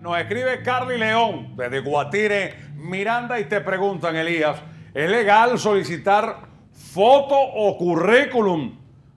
Nos escribe Carly León desde Guatire, Miranda, y te preguntan, Elías, ¿es legal solicitar foto o currículum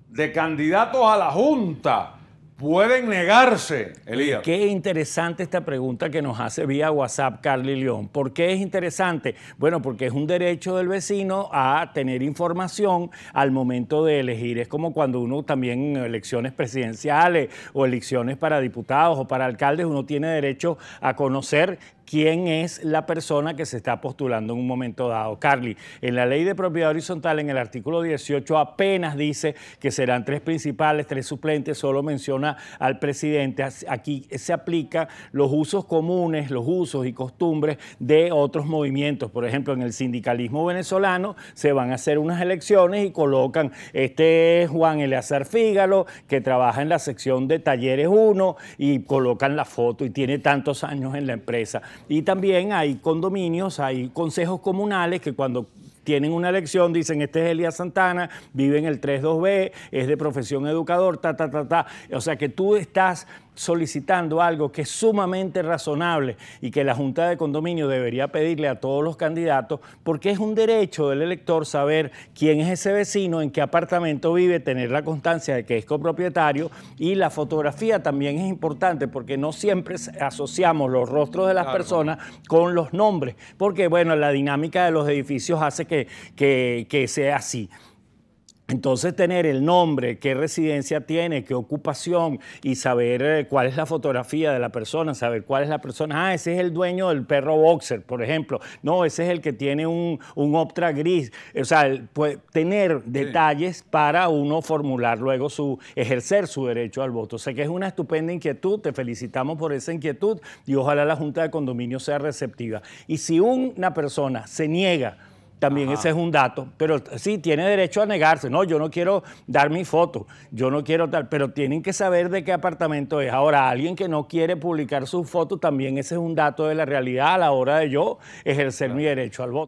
de candidatos a la Junta? pueden negarse, Elías. Qué interesante esta pregunta que nos hace vía WhatsApp Carly León. ¿Por qué es interesante? Bueno, porque es un derecho del vecino a tener información al momento de elegir. Es como cuando uno también en elecciones presidenciales o elecciones para diputados o para alcaldes, uno tiene derecho a conocer quién es la persona que se está postulando en un momento dado. Carly, en la ley de propiedad horizontal, en el artículo 18, apenas dice que serán tres principales, tres suplentes, solo menciona al presidente. Aquí se aplican los usos comunes, los usos y costumbres de otros movimientos. Por ejemplo, en el sindicalismo venezolano se van a hacer unas elecciones y colocan este Juan Eleazar Fígalo, que trabaja en la sección de Talleres 1 y colocan la foto y tiene tantos años en la empresa. Y también hay condominios, hay consejos comunales que cuando tienen una elección, dicen, este es Elías Santana, vive en el 32B, es de profesión educador, ta, ta, ta, ta. O sea que tú estás solicitando algo que es sumamente razonable y que la Junta de Condominio debería pedirle a todos los candidatos, porque es un derecho del elector saber quién es ese vecino, en qué apartamento vive, tener la constancia de que es copropietario y la fotografía también es importante porque no siempre asociamos los rostros de las personas con los nombres, porque bueno, la dinámica de los edificios hace que, que, que sea así. Entonces tener el nombre, qué residencia tiene, qué ocupación y saber eh, cuál es la fotografía de la persona, saber cuál es la persona. Ah, ese es el dueño del perro boxer, por ejemplo. No, ese es el que tiene un, un Optra gris. O sea, pues, tener detalles para uno formular luego su, ejercer su derecho al voto. sé que es una estupenda inquietud, te felicitamos por esa inquietud y ojalá la Junta de Condominio sea receptiva. Y si una persona se niega también ese es un dato, pero sí tiene derecho a negarse. No, yo no quiero dar mi foto, yo no quiero tal, pero tienen que saber de qué apartamento es. Ahora, alguien que no quiere publicar su foto, también ese es un dato de la realidad a la hora de yo ejercer mi derecho al voto.